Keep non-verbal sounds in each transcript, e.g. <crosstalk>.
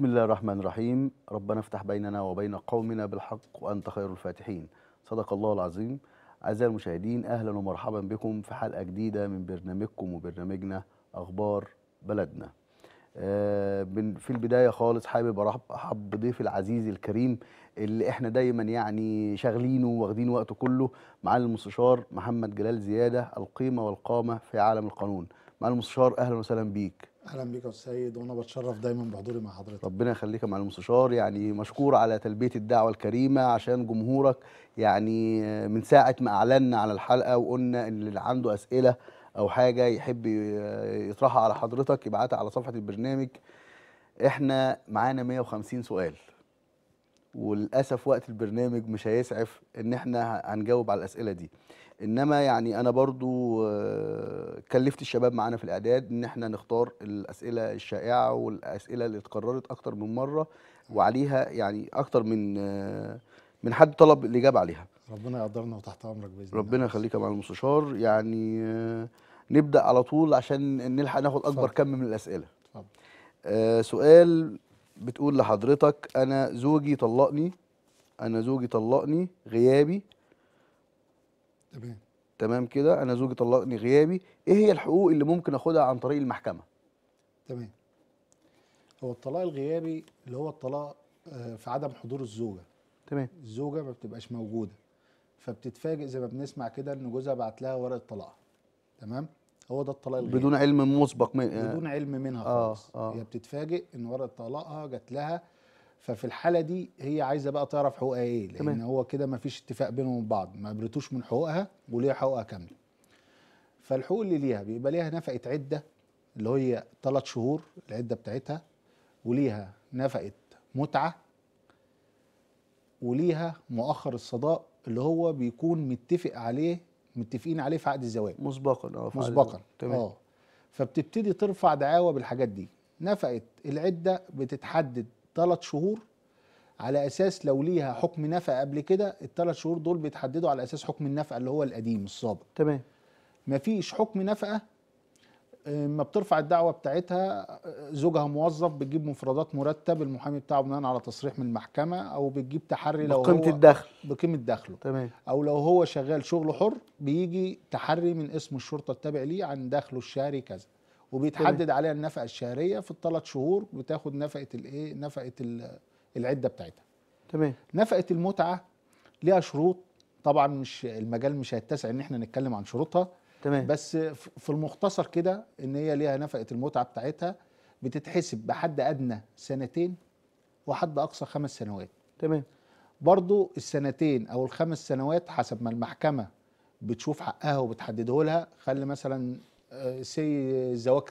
بسم الله الرحمن الرحيم ربنا افتح بيننا وبين قومنا بالحق وأنت خير الفاتحين صدق الله العظيم أعزائي المشاهدين أهلا ومرحبا بكم في حلقة جديدة من برنامجكم وبرنامجنا أخبار بلدنا آه، في البداية خالص حابب أرحب أحب ضيف العزيز الكريم اللي احنا دايما يعني شاغلينه واخدين وقته كله معالي المستشار محمد جلال زيادة القيمة والقامة في عالم القانون معالي المستشار اهلا وسهلا بيك اهلا بيك يا سيد وانا بتشرف دايما بحضوري مع حضرتك ربنا يخليك يا معالي المستشار يعني مشكور على تلبيه الدعوه الكريمه عشان جمهورك يعني من ساعه ما اعلنا على الحلقه وقلنا ان اللي عنده اسئله او حاجه يحب يطرحها على حضرتك يبعتها على صفحه البرنامج احنا معانا 150 سؤال وللاسف وقت البرنامج مش هيسعف ان احنا هنجاوب على الاسئله دي انما يعني انا برضو آه، كلفت الشباب معانا في الاعداد ان احنا نختار الاسئله الشائعه والاسئله اللي اتكررت اكتر من مره وعليها يعني اكتر من آه، من حد طلب الاجابه عليها ربنا يقدرنا وتحت امرك باذن الله ربنا يخليك يا المستشار يعني آه، نبدا على طول عشان نلحق ناخد اكبر صح. كم من الاسئله آه سؤال بتقول لحضرتك انا زوجي طلقني انا زوجي طلقني غيابي تمام تمام كده انا زوجي طلقني غيابي ايه هي الحقوق اللي ممكن اخدها عن طريق المحكمه تمام هو الطلاق الغيابي اللي هو الطلاق آه، في عدم حضور الزوجه تمام الزوجه ما بتبقاش موجوده فبتتفاجئ زي ما بنسمع كده ان جوزها بعت لها ورقه طلاقها تمام هو ده الطلاق الغيابي بدون علم مسبق من آه. بدون علم منها آه خالص آه هي بتتفاجئ ان ورقه طلاقها جات لها ففي الحاله دي هي عايزه بقى تعرف حقوقها ايه لان تمام. هو كده ما فيش اتفاق بينهم وبعض ما بريتوش من حقوقها وليها حقوقها كامله فالحقوق اللي ليها بيبقى ليها نفقه عده اللي هي ثلاث شهور العده بتاعتها وليها نفقه متعه وليها مؤخر الصداق اللي هو بيكون متفق عليه متفقين عليه في عقد الزواج مسبقا اه مسبقا تمام اه فبتبتدي ترفع دعاوى بالحاجات دي نفقه العده بتتحدد ثلاث شهور على اساس لو ليها حكم نفقه قبل كده الثلاث شهور دول بيتحددوا على اساس حكم النفقه اللي هو القديم السابق تمام مفيش حكم نفقه آه، ما بترفع الدعوه بتاعتها آه، زوجها موظف بتجيب مفردات مرتب المحامي بتاعه بناء على تصريح من المحكمه او بتجيب تحري لو بقيمه الدخل بقيمه دخله تمام او لو هو شغال شغل حر بيجي تحري من اسم الشرطه التابع ليه عن دخله الشهري كذا وبيتحدد عليها النفقه الشهريه في الثلاث شهور بتاخد نفقه الايه نفقه العده بتاعتها تمام نفقه المتعه ليها شروط طبعا مش المجال مش هيتسع ان احنا نتكلم عن شروطها تمام بس في المختصر كده ان هي ليها نفقه المتعه بتاعتها بتتحسب بحد ادنى سنتين وحد اقصى خمس سنوات تمام برضو السنتين او الخمس سنوات حسب ما المحكمه بتشوف حقها وبتحدده لها خلي مثلا سي الزواج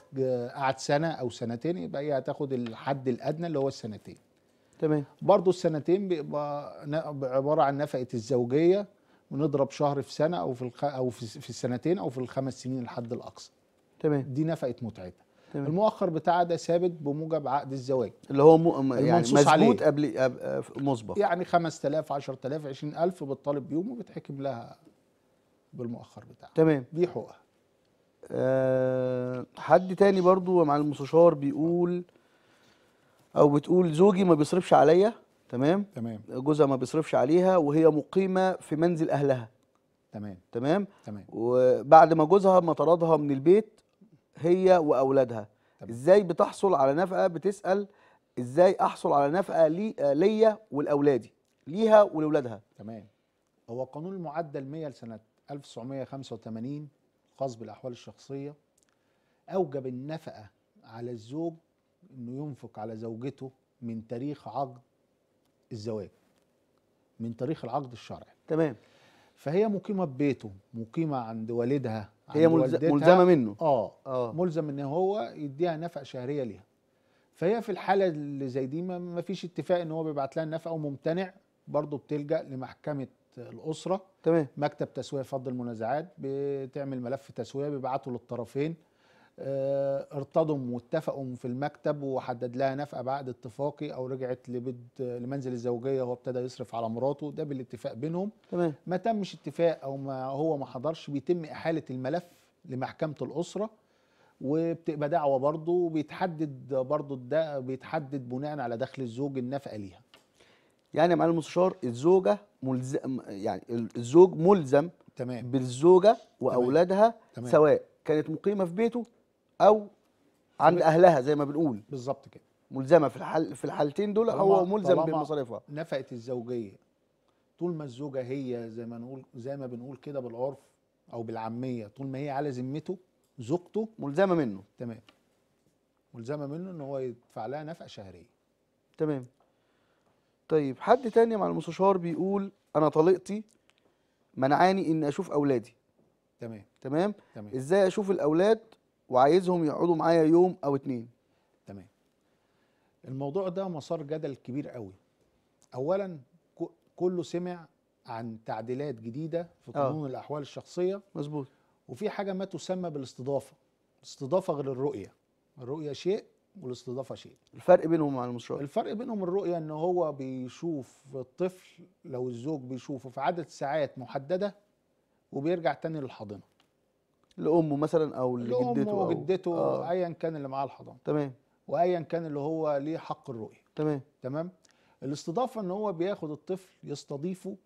قعد سنه او سنتين يبقى هي هتاخد الحد الادنى اللي هو السنتين تمام برضه السنتين بيبقى عباره عن نفقه الزوجيه ونضرب شهر في سنه او في الخ... او في, السنتين او في الخمس سنين الحد الاقصى تمام دي نفقه متعتها تمام. المؤخر بتاعها ده ثابت بموجب عقد الزواج اللي هو م... يعني مزبوط قبل آه، مسبق يعني 5000 10000 20000 بتطالب بيهم وبتحكم لها بالمؤخر بتاعها تمام دي حقوقها أه حد تاني برضو مع المستشار بيقول او بتقول زوجي ما بيصرفش عليا تمام تمام جوزها ما بيصرفش عليها وهي مقيمه في منزل اهلها تمام تمام تمام وبعد ما جوزها ما طردها من البيت هي واولادها تمام. ازاي بتحصل على نفقه بتسال ازاي احصل على نفقه لي ليا ولاولادي ليها ولاولادها تمام هو قانون المعدل 100 لسنه 1985 الخاص بالأحوال الشخصية أوجب النفقة على الزوج إنه ينفق على زوجته من تاريخ عقد الزواج من تاريخ العقد الشرعي تمام فهي مقيمة ببيته مقيمة عند والدها عند هي ملزمة منه آه, آه ملزم إن هو يديها نفقة شهرية ليها فهي في الحالة اللي زي دي ما فيش اتفاق إن هو بيبعت لها النفقة وممتنع برضه بتلجأ لمحكمة الاسره تمام مكتب تسويه فض المنازعات بتعمل ملف تسويه بيبعته للطرفين آه، ارتضم واتفقوا في المكتب وحدد لها نفقه بعد اتفاقي او رجعت لبيت لمنزل الزوجيه هو ابتدى يصرف على مراته ده بالاتفاق بينهم تمام ما تمش اتفاق او ما هو ما حضرش بيتم احاله الملف لمحكمه الاسره وبتبقى دعوه برضه وبيتحدد برضه ده بيتحدد بناء على دخل الزوج النفقه ليها يعني مع المستشار الزوجه ملزم يعني الزوج ملزم تمام بالزوجه واولادها تمام. سواء كانت مقيمه في بيته او عند اهلها زي ما بنقول بالظبط كده ملزمه في الحال في الحالتين دول هو ملزم بمصاريفها نفقه الزوجيه طول ما الزوجه هي زي ما نقول زي ما بنقول كده بالعرف او بالعاميه طول ما هي على ذمته زوجته ملزمه منه تمام ملزمه منه ان هو يدفع لها نفقه شهريه تمام طيب حد تاني مع المستشار بيقول انا طليقتي منعاني ان اشوف اولادي تمام تمام, تمام. ازاي اشوف الاولاد وعايزهم يقعدوا معايا يوم او اتنين تمام الموضوع ده مسار جدل كبير قوي اولا كله سمع عن تعديلات جديده في آه. قانون أوه. الاحوال الشخصيه مظبوط وفي حاجه ما تسمى بالاستضافه استضافه غير الرؤيه الرؤيه شيء والاستضافه شيء الفرق بينهم عن المشروع الفرق بينهم الرؤيه ان هو بيشوف الطفل لو الزوج بيشوفه في عدد ساعات محدده وبيرجع تاني للحاضنه لامه مثلا او لجدته لامه وجدته آه. ايا كان اللي معاه الحضانه تمام وايا كان اللي هو ليه حق الرؤيه تمام تمام الاستضافه ان هو بياخد الطفل يستضيفه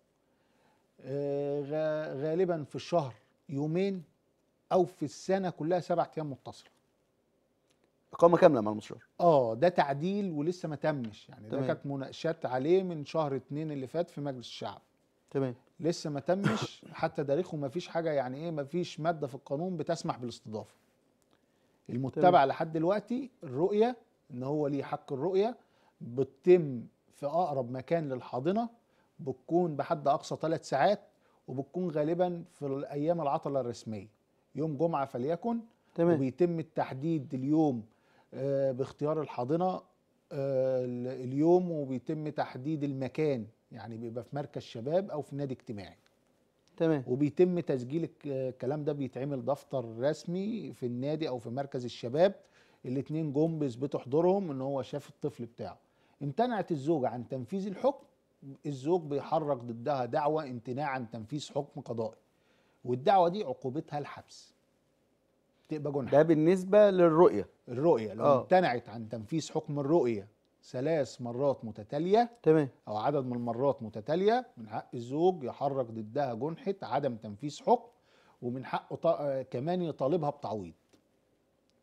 آه، غالبا في الشهر يومين او في السنه كلها سبع ايام متصله اقامه كامله مع المستشار اه ده تعديل ولسه ما تمش يعني تمام. ده كانت مناقشات عليه من شهر اتنين اللي فات في مجلس الشعب تمام لسه ما تمش <coughs> حتى تاريخه ما فيش حاجه يعني ايه ما فيش ماده في القانون بتسمح بالاستضافه المتبع تمام. لحد دلوقتي الرؤيه ان هو ليه حق الرؤيه بتتم في اقرب مكان للحاضنه بتكون بحد اقصى ثلاث ساعات وبتكون غالبا في الايام العطله الرسميه يوم جمعه فليكن تمام. وبيتم التحديد اليوم آه، باختيار الحاضنه آه، اليوم وبيتم تحديد المكان يعني بيبقى في مركز شباب او في نادي اجتماعي تمام وبيتم تسجيل الكلام ده بيتعمل دفتر رسمي في النادي او في مركز الشباب الاثنين جم بيثبتوا حضورهم ان هو شاف الطفل بتاعه امتنعت الزوجه عن تنفيذ الحكم الزوج بيحرك ضدها دعوه امتناع عن تنفيذ حكم قضائي والدعوه دي عقوبتها الحبس تبقى جنحه ده بالنسبه للرؤيه الرؤيه لو أوه. امتنعت عن تنفيذ حكم الرؤيه ثلاث مرات متتاليه تمام او عدد من المرات متتاليه من حق الزوج يحرك ضدها جنحه عدم تنفيذ حكم ومن حقه ط... كمان يطالبها بتعويض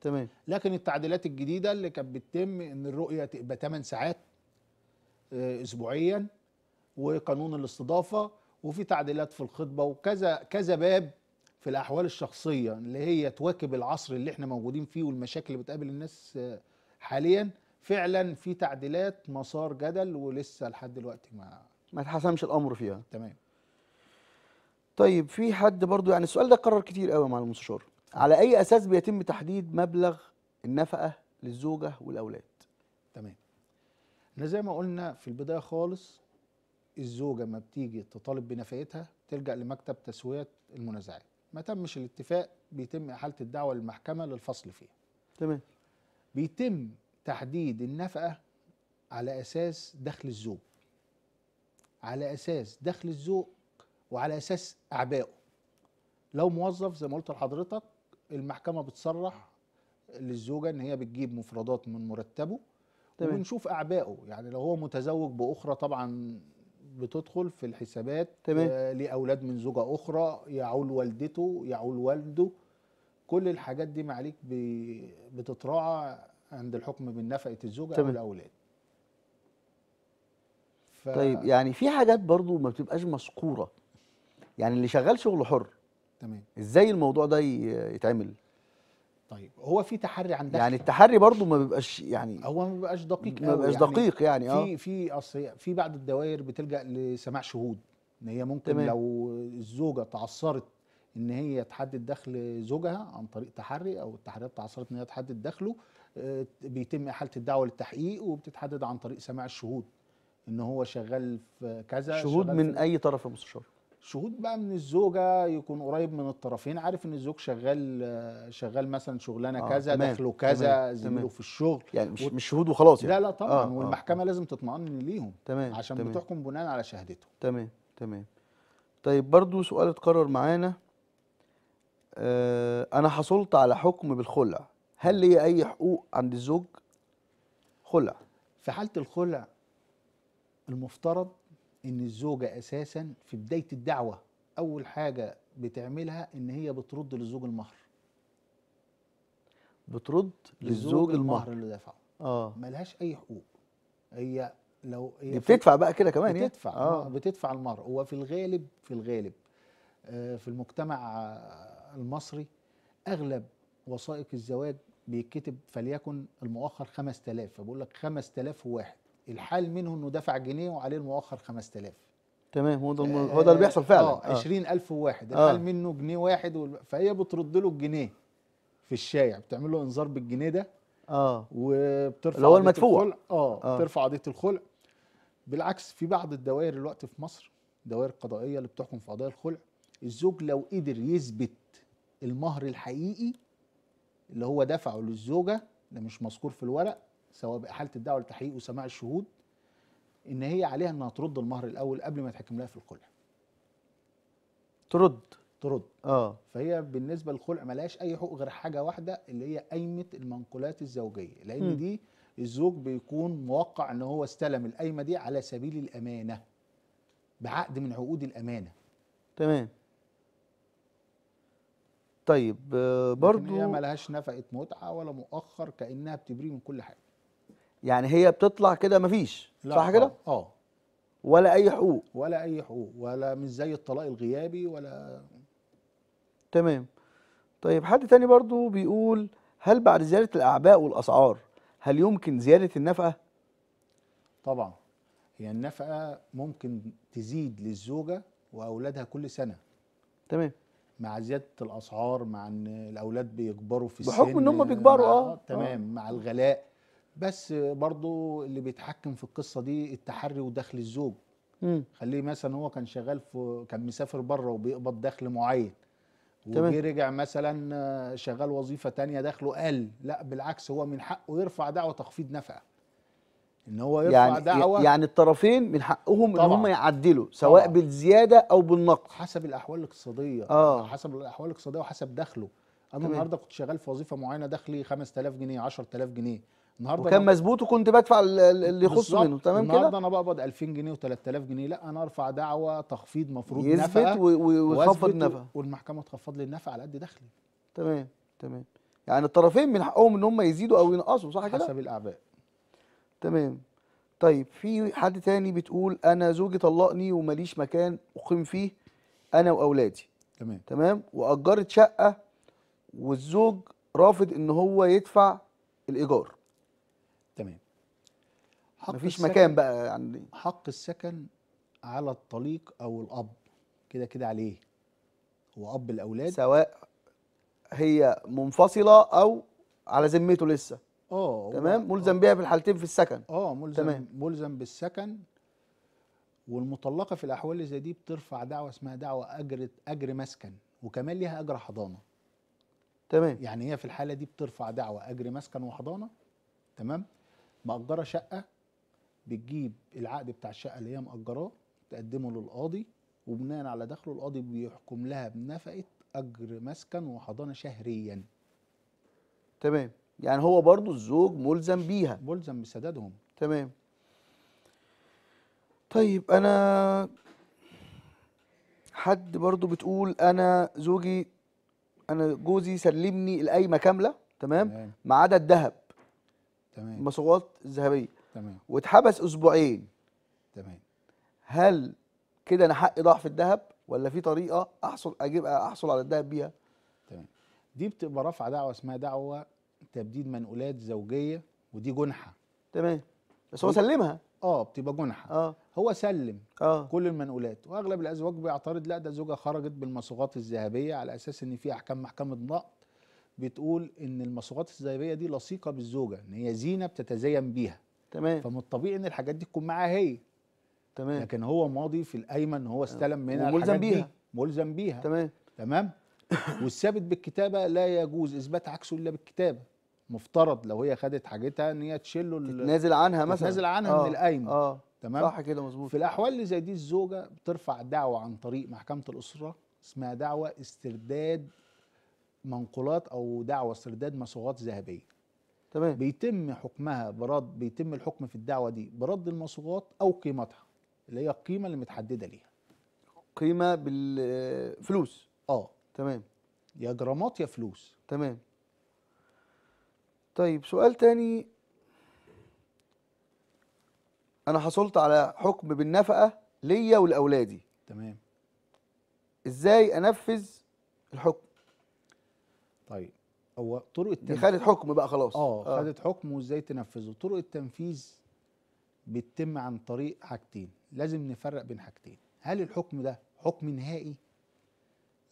تمام لكن التعديلات الجديده اللي كانت بتتم ان الرؤيه تبقى 8 ساعات آه، اسبوعيا وقانون الاستضافه وفي تعديلات في الخطبه وكذا كذا باب في الاحوال الشخصيه اللي هي تواكب العصر اللي احنا موجودين فيه والمشاكل اللي بتقابل الناس آه، حاليا فعلا في تعديلات مسار جدل ولسه لحد دلوقتي ما ما اتحسمش الامر فيها تمام طيب في حد برضو يعني السؤال ده اتكرر كتير قوي مع المستشار على اي اساس بيتم تحديد مبلغ النفقه للزوجه والاولاد تمام احنا زي ما قلنا في البدايه خالص الزوجه ما بتيجي تطالب بنفقتها تلجا لمكتب تسويه المنازعات ما تمش الاتفاق بيتم احاله الدعوه للمحكمه للفصل فيها تمام بيتم تحديد النفقه على اساس دخل الزوج على اساس دخل الزوج وعلى اساس اعبائه لو موظف زي ما قلت لحضرتك المحكمه بتصرح للزوجه ان هي بتجيب مفردات من مرتبه تمام. ونشوف اعبائه يعني لو هو متزوج باخرى طبعا بتدخل في الحسابات تمام. آه، لاولاد من زوجه اخرى يعول والدته يعول والده كل الحاجات دي معاليك بتتراعى عند الحكم نفقة الزوجه تمام. او الاولاد ف... طيب يعني في حاجات برضو ما بتبقاش مذكوره يعني اللي شغال شغل حر تمام ازاي الموضوع ده يتعمل طيب هو في تحري عن يعني التحري برضه ما بيبقاش يعني هو ما بيبقاش دقيق ما بيبقاش يعني دقيق يعني اه في في اصل في بعض الدوائر بتلجا لسماع شهود ان هي ممكن تمام. لو الزوجه تعثرت ان هي تحدد دخل زوجها عن طريق تحري او التحريات تعثرت ان هي تحدد دخله آه، بيتم احاله الدعوه للتحقيق وبتتحدد عن طريق سماع الشهود ان هو شغال في كذا شهود من اي طرف يا مستشار شهود بقى من الزوجه يكون قريب من الطرفين عارف ان الزوج شغال شغال مثلا شغلانه آه كذا دخله كذا زميله في الشغل يعني مش وت... مش شهود وخلاص يعني لا لا طبعا آه،, آه والمحكمه آه لازم تطمئن ليهم تمام عشان تمام بتحكم بناء على شهادته تمام تمام طيب برضو سؤال اتكرر معانا آه انا حصلت على حكم بالخلع هل لي اي حقوق عند الزوج خلع في حاله الخلع المفترض ان الزوجه اساسا في بدايه الدعوه اول حاجه بتعملها ان هي بترد للزوج المهر بترد للزوج المهر اللي دفعه اه ملهاش اي حقوق هي لو هي بتدفع بقى كده كمان يعني؟ بتدفع آه. بتدفع المهر هو في الغالب في الغالب آه، في المجتمع المصري اغلب وثائق الزواج بيتكتب فليكن المؤخر 5000 فبقول لك 5000 واحد الحال منه انه دفع جنيه وعليه المؤخر 5000 تمام هو ده آه، هو ده اللي بيحصل فعلا اه 20000 آه. وواحد آه. الحال منه جنيه واحد فهي بترد له الجنيه في الشايع بتعمل له انذار بالجنيه ده اه وبترفع اللي هو المدفوع اه, آه. بترفع قضيه الخلع بالعكس في بعض الدوائر الوقت في مصر الدوائر القضائيه اللي بتحكم في قضايا الخلع الزوج لو قدر يثبت المهر الحقيقي اللي هو دفعه للزوجه اللي مش مذكور في الورق سواء بإحالة الدعوة لتحقيق وسماع الشهود إن هي عليها إنها ترد المهر الأول قبل ما يتحكم لها في الخلع ترد ترد اه فهي بالنسبة للخلع ملهاش أي حقوق غير حاجة واحدة اللي هي قايمة المنقولات الزوجية لأن م. دي الزوج بيكون موقع إن هو استلم القايمة دي على سبيل الأمانة بعقد من عقود الأمانة تمام طيب آه، برضو هي ملهاش نفقه متعه ولا مؤخر كانها بتبري من كل حاجه يعني هي بتطلع كده مفيش لا صح كده؟ اه ولا اي حقوق ولا اي حقوق ولا مش زي الطلاق الغيابي ولا تمام طيب حد تاني برضو بيقول هل بعد زياده الاعباء والاسعار هل يمكن زياده النفقه؟ طبعا هي يعني النفقه ممكن تزيد للزوجه واولادها كل سنه تمام مع زياده الاسعار مع ان الاولاد بيكبروا في السن بحكم ان هم بيكبروا اه تمام آه. مع الغلاء بس برضو اللي بيتحكم في القصه دي التحري ودخل الزوج مم. خليه مثلا هو كان شغال في كان مسافر بره وبيقبض دخل معين وجي رجع مثلا آه، شغال وظيفه تانية دخله قل لا بالعكس هو من حقه يرفع دعوه تخفيض نفقه ان هو يرفع يعني دعوه يعني الطرفين من حقهم طبعا. ان هم يعدلوا سواء طبعا. بالزياده او بالنقص حسب الاحوال الاقتصاديه آه. حسب الاحوال الاقتصاديه وحسب دخله انا النهارده كنت شغال في وظيفه معينه دخلي 5000 جنيه 10000 جنيه النهارده وكان مظبوط وكنت بدفع اللي يخص منه تمام كده النهارده انا بقبض 2000 جنيه و3000 جنيه لا انا ارفع دعوه تخفيض مفروض نفع ويخفض نفع والمحكمه تخفض لي النفع على قد دخلي تمام تمام يعني الطرفين من حقهم ان هم يزيدوا او ينقصوا صح كده حسب الاعباء تمام طيب في حد تاني بتقول انا زوجي طلقني وماليش مكان اقيم فيه انا واولادي تمام تمام واجرت شقه والزوج رافض ان هو يدفع الايجار حق مفيش مكان بقى يعني حق السكن على الطليق او الاب كده كده عليه هو اب الاولاد سواء هي منفصله او على ذمته لسه اه تمام آه. ملزم بيها في الحالتين في السكن اه ملزم تمام. ملزم بالسكن والمطلقه في الاحوال اللي زي دي بترفع دعوه اسمها دعوه اجر اجر مسكن وكمان ليها اجر حضانه تمام يعني هي في الحاله دي بترفع دعوه اجر مسكن وحضانه تمام مأجره شقه بتجيب العقد بتاع الشقه اللي هي مأجراه تقدمه للقاضي وبناء على دخله القاضي بيحكم لها بنفقه اجر مسكن وحضانه شهريا تمام يعني هو برضو الزوج ملزم بيها ملزم بسدادهم تمام طيب انا حد برضو بتقول انا زوجي انا جوزي سلمني القايمه كامله تمام, تمام. ما عدا الذهب تمام المصوغات الذهبيه تمام واتحبس اسبوعين تمام هل كده انا حقي ضاع في الذهب ولا في طريقه احصل اجيب احصل على الذهب بيها تمام دي بتبقى رافعه دعوه اسمها دعوه تبديد منقولات زوجيه ودي جنحه تمام بس هو سلمها اه بتبقى جنحه اه هو سلم آه. كل المنقولات واغلب الازواج بيعترض لا ده زوجها خرجت بالمصوغات الذهبيه على اساس ان في احكام محكمه النقد بتقول ان المصوغات الذهبيه دي لصيقه بالزوجه ان هي زينه بتتزين بيها تمام فمن الطبيعي ان الحاجات دي تكون معاه هي تمام لكن هو ماضي في القايمه ان هو استلم آه. منها ملزم بيها ملزم بيها تمام تمام <laughs> والثابت بالكتابه لا يجوز اثبات عكسه الا بالكتابه مفترض لو هي خدت حاجتها ان هي تشله تتنازل نازل عنها مثلا نازل عنها آه من القايمه اه تمام صح كده مظبوط في الاحوال اللي زي دي الزوجه بترفع دعوه عن طريق محكمه الاسره اسمها دعوه استرداد منقولات او دعوه استرداد مصوغات ذهبيه تمام بيتم حكمها برد بيتم الحكم في الدعوه دي برد المصوغات او قيمتها اللي هي القيمه اللي متحدده ليها قيمه بالفلوس اه تمام يا جرامات يا فلوس تمام طيب سؤال تاني انا حصلت على حكم بالنفقه ليا ولاولادي تمام ازاي انفذ الحكم طيب هو طرق التنفيذ خدت حكم بقى خلاص آه،, اه خدت حكم وازاي تنفذه طرق التنفيذ بتتم عن طريق حاجتين لازم نفرق بين حاجتين هل الحكم ده حكم نهائي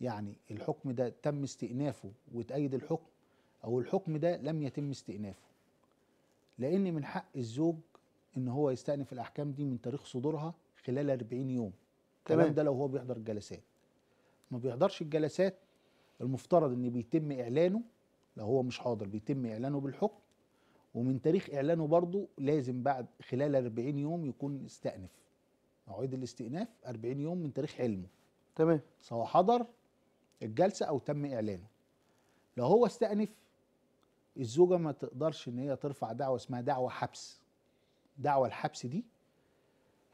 يعني الحكم ده تم استئنافه وتأيد الحكم او الحكم ده لم يتم استئنافه لان من حق الزوج ان هو يستأنف الاحكام دي من تاريخ صدورها خلال 40 يوم الكلام ده لو هو بيحضر الجلسات ما بيحضرش الجلسات المفترض ان بيتم اعلانه لو هو مش حاضر بيتم إعلانه بالحكم ومن تاريخ إعلانه برضه لازم بعد خلال 40 يوم يكون استأنف مواعيد الاستئناف 40 يوم من تاريخ علمه تمام سواء حضر الجلسة أو تم إعلانه لو هو استأنف الزوجة ما تقدرش إن هي ترفع دعوة اسمها دعوة حبس دعوة الحبس دي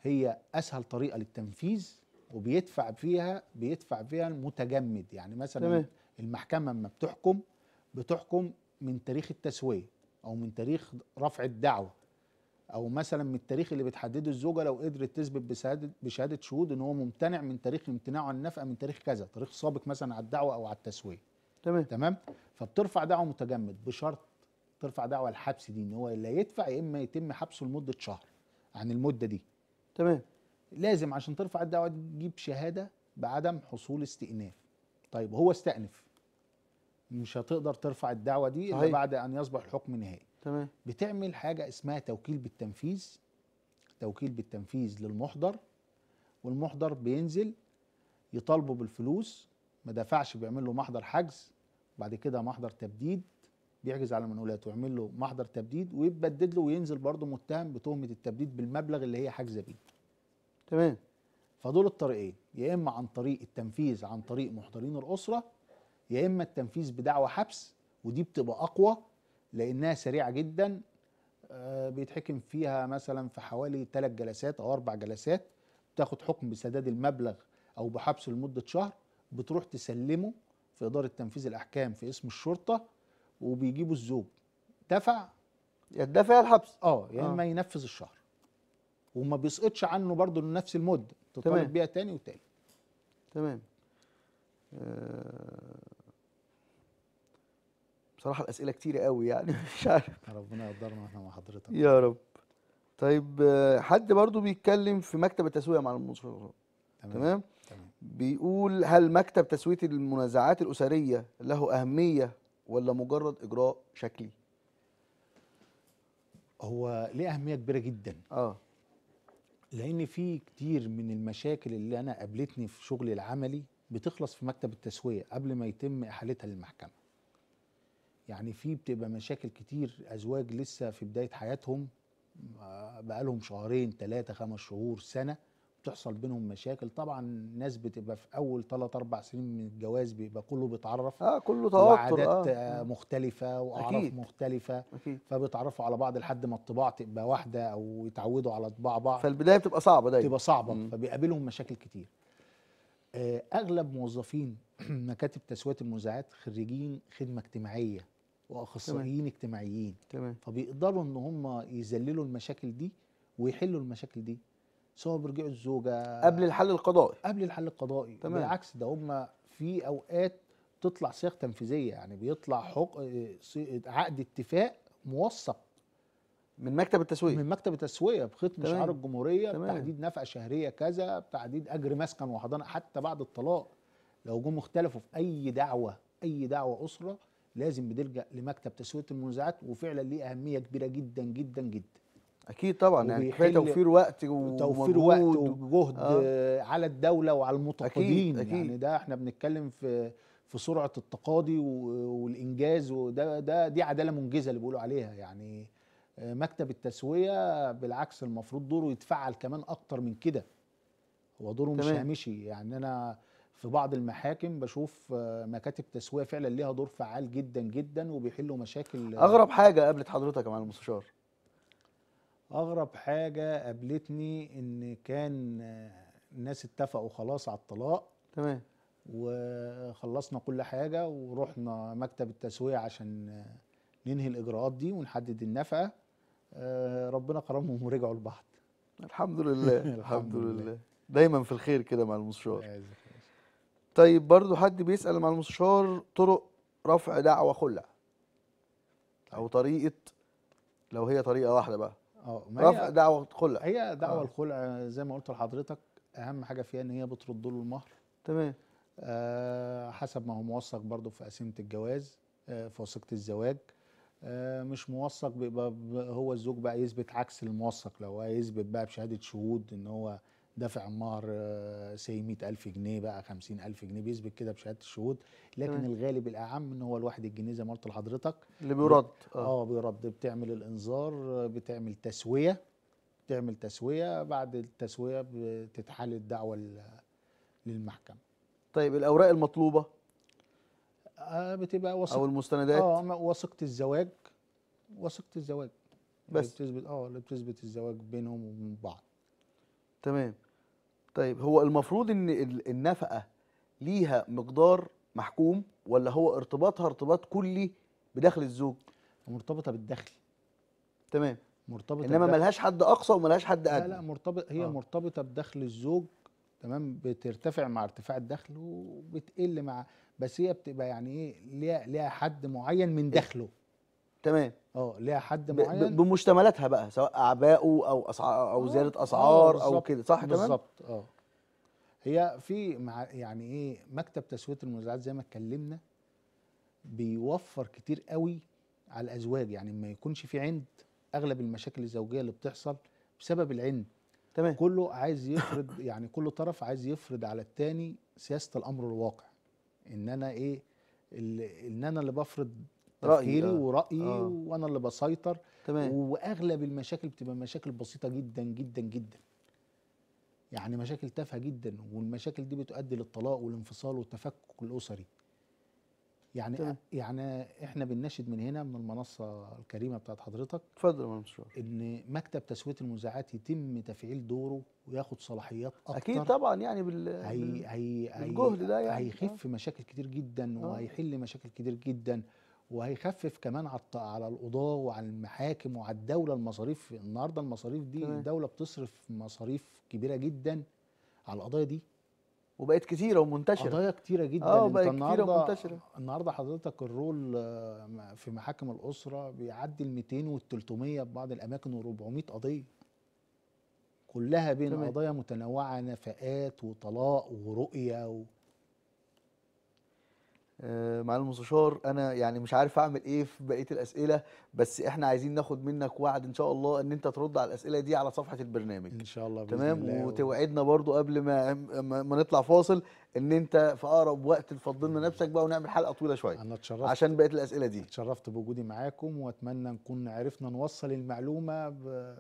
هي أسهل طريقة للتنفيذ وبيدفع فيها بيدفع فيها المتجمد يعني مثلا تمام. المحكمة لما بتحكم بتحكم من تاريخ التسويه او من تاريخ رفع الدعوه او مثلا من التاريخ اللي بتحدده الزوجه لو قدرت تثبت بشهاده بشهاده شهود ان هو ممتنع من تاريخ امتناعه عن النفقه من تاريخ كذا تاريخ سابق مثلا على الدعوه او على التسويه تمام تمام فبترفع دعوه متجمد بشرط ترفع دعوه الحبس دي ان هو لا يدفع يا اما يتم حبسه لمده شهر عن المده دي تمام لازم عشان ترفع الدعوه تجيب شهاده بعدم حصول استئناف طيب هو استأنف مش هتقدر ترفع الدعوه دي صحيح. الا بعد ان يصبح الحكم نهائي تمام بتعمل حاجه اسمها توكيل بالتنفيذ توكيل بالتنفيذ للمحضر والمحضر بينزل يطالبه بالفلوس ما دفعش بيعمل له محضر حجز بعد كده محضر تبديد بيحجز على منقولات ويعمل له محضر تبديد ويتبدد له وينزل برضه متهم بتهمه التبديد بالمبلغ اللي هي حاجزه بيه تمام فدول الطريقين يا اما عن طريق التنفيذ عن طريق محضرين الاسره يا اما التنفيذ بدعوى حبس ودي بتبقى اقوى لانها سريعه جدا آه، بيتحكم فيها مثلا في حوالي ثلاث جلسات او اربع جلسات بتاخد حكم بسداد المبلغ او بحبسه لمده شهر بتروح تسلمه في اداره تنفيذ الاحكام في اسم الشرطه وبيجيبوا الزوج دفع يدفع الحبس اه يا اما آه. ينفذ الشهر وما بيسقطش عنه برضه لنفس المده تطالب بيها تاني وتالت تمام آه بصراحه الاسئله كتيره قوي يعني <laughs> مش عارف ربنا يقدرنا واحنا مع حضرتك يا رب طيب حد برضو بيتكلم في مكتب التسويه مع المناصرات تمام. تمام تمام بيقول هل مكتب تسويه المنازعات الاسريه له اهميه ولا مجرد اجراء شكلي هو ليه اهميه كبيره جدا اه لان في كتير من المشاكل اللي انا قابلتني في شغلي العملي بتخلص في مكتب التسويه قبل ما يتم احالتها للمحكمه يعني في بتبقى مشاكل كتير ازواج لسه في بدايه حياتهم آه، بقالهم شهرين ثلاثة خمس شهور سنة بتحصل بينهم مشاكل طبعا الناس بتبقى في أول ثلاث أربع سنين من الجواز بيبقى كله بيتعرف اه كله توتر وعادات آه. آه. مختلفة وأعراف أكيد. مختلفة أكيد. فبيتعرفوا على بعض لحد ما الطباع تبقى واحدة أو يتعودوا على طباع بعض فالبداية بتبقى صعبة دايما بتبقى صعبة م. فبيقابلهم مشاكل كتير آه أغلب موظفين <clears throat> مكاتب تسوية المنازعات خريجين خدمة اجتماعية واخصائيين اجتماعيين تمام. فبيقدروا ان هم يذللوا المشاكل دي ويحلوا المشاكل دي سواء برجعوا الزوجه قبل الحل القضائي قبل الحل القضائي تمام. بالعكس ده هم في اوقات تطلع صيغ تنفيذيه يعني بيطلع حق... عقد اتفاق موثق من مكتب التسويه من مكتب التسويه بختم شعار الجمهوريه تمام. بتحديد نفقه شهريه كذا بتحديد اجر مسكن وحضانه حتى بعد الطلاق لو جم اختلفوا في اي دعوه اي دعوه اسره لازم بتلجا لمكتب تسويه المنازعات وفعلا ليه اهميه كبيره جدا جدا جدا اكيد طبعا يعني كفايه توفير وقت وتوفير وقت وجهد آه. على الدوله وعلى المتقاضين أكيد. أكيد. يعني ده احنا بنتكلم في في سرعه التقاضي والانجاز وده ده دي عداله منجزه اللي بيقولوا عليها يعني آه، مكتب التسويه بالعكس المفروض دوره يتفعل كمان اكتر من كده هو دوره مش هامشي يعني انا في بعض المحاكم بشوف آه، مكاتب تسويه فعلا ليها دور فعال جدا جدا وبيحلوا مشاكل آه، اغرب حاجه قابلت حضرتك مع المستشار اغرب حاجه قابلتني ان كان آه، الناس اتفقوا خلاص على الطلاق تمام وخلصنا كل حاجه ورحنا مكتب التسويه عشان ننهي الاجراءات دي ونحدد النفقه ربنا كرمهم ورجعوا لبعض الحمد لله <laughs> الحمد لله دايما في الخير كده مع المستشار طيب برضو حد بيسال مع المستشار طرق رفع دعوى خلع او طريقه لو هي طريقه واحده بقى اه رفع دعوى خلع هي آه. دعوى الخلع زي ما قلت لحضرتك اهم حاجه فيها ان هي بترد له المهر تمام آه حسب ما هو موثق برضه في قسيمه الجواز آه في وثيقه الزواج آه مش موثق بيبقى هو الزوج بقى يثبت عكس الموثق لو هيثبت بقى بشهاده شهود ان هو دافع عمار سي 100000 جنيه بقى 50000 جنيه بيثبت كده بشهاده الشهود لكن تمام. الغالب الاعم ان هو الواحد الجنيه زي ما قلت لحضرتك اللي بيرد آه. اه بيرد بتعمل الانذار بتعمل تسويه بتعمل تسويه بعد التسويه بتتحال الدعوه للمحكمه طيب الاوراق المطلوبه آه بتبقى وثيقه او المستندات اه وثيقه الزواج وثيقه الزواج بس اللي بتثبت اه اللي بتثبت الزواج بينهم وبين بعض تمام طيب هو المفروض ان النفقه ليها مقدار محكوم ولا هو ارتباطها ارتباط كلي بدخل الزوج مرتبطه بالدخل تمام مرتبطه انما ملهاش حد اقصى وملهاش حد ادنى لا لا مرتبط هي آه. مرتبطه بدخل الزوج تمام بترتفع مع ارتفاع الدخل وبتقل مع بس هي بتبقى يعني ايه ليها ليها حد معين من إيه. دخله تمام اه ليها حد معين بمشتملاتها بقى سواء اعبائه او آه، آه، اسعار او زياده اسعار او كده صح تمام بالظبط اه هي في مع يعني ايه مكتب تسويه المنازعات زي ما اتكلمنا بيوفر كتير قوي على الازواج يعني ما يكونش في عند اغلب المشاكل الزوجيه اللي بتحصل بسبب العند تمام كله عايز يفرض <laughs> يعني كل طرف عايز يفرض على التاني سياسه الامر الواقع ان انا ايه ان انا اللي بفرض تفكيري رأي آه. ورأيي آه. وأنا اللي بسيطر تمام وأغلب المشاكل بتبقى مشاكل بسيطة جدا جدا جدا يعني مشاكل تافهة جدا والمشاكل دي بتؤدي للطلاق والانفصال والتفكك الأسري يعني طبعا. يعني احنا بنناشد من هنا من المنصه الكريمه بتاعت حضرتك اتفضل يا منصور ان مكتب تسويه المنازعات يتم تفعيل دوره وياخد صلاحيات اكتر اكيد طبعا يعني بال هي هي بالجهد ده يعني هيخف آه. مشاكل كتير جدا آه. وهيحل مشاكل كتير جدا وهيخفف كمان على على القضاه وعلى المحاكم وعلى الدوله المصاريف النهارده المصاريف دي تمام. الدوله بتصرف مصاريف كبيره جدا على القضايا دي وبقت كتيره ومنتشره قضايا كتيره جدا اه بقت كتيره ومنتشره النهارده حضرتك الرول آه، في محاكم الاسره بيعدي ال 200 وال 300 في بعض الاماكن و 400 قضيه كلها بين تمام. قضايا متنوعه نفقات وطلاق ورؤيه و... آه، معالي المستشار انا يعني مش عارف اعمل ايه في بقيه الاسئله بس احنا عايزين ناخد منك وعد ان شاء الله ان انت ترد على الاسئله دي على صفحه البرنامج ان شاء الله تمام وتوعدنا برضو قبل ما ما نطلع فاصل ان انت في اقرب وقت تفضل لنا نفسك بقى ونعمل حلقه طويله شويه انا اتشرفت عشان بقيه الاسئله دي اتشرفت بوجودي معاكم واتمنى نكون عرفنا نوصل المعلومه ب...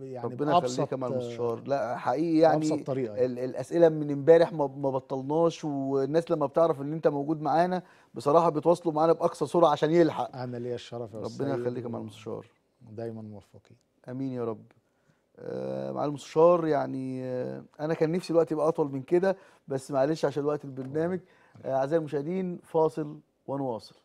يعني ربنا يخليك يا مستشار لا حقيقي يعني ابسط طريقه يعني. الاسئله من امبارح ما بطلناش والناس لما بتعرف ان انت موجود معانا بصراحه بيتواصلوا معانا باقصى سرعه عشان يلحق انا ليا الشرف يا ربنا يخليك يا مستشار دايما موفقين امين يا رب آه، مع المستشار يعني آه، انا كان نفسي الوقت يبقى اطول من كده بس معلش عشان وقت البرنامج آه، اعزائي المشاهدين فاصل ونواصل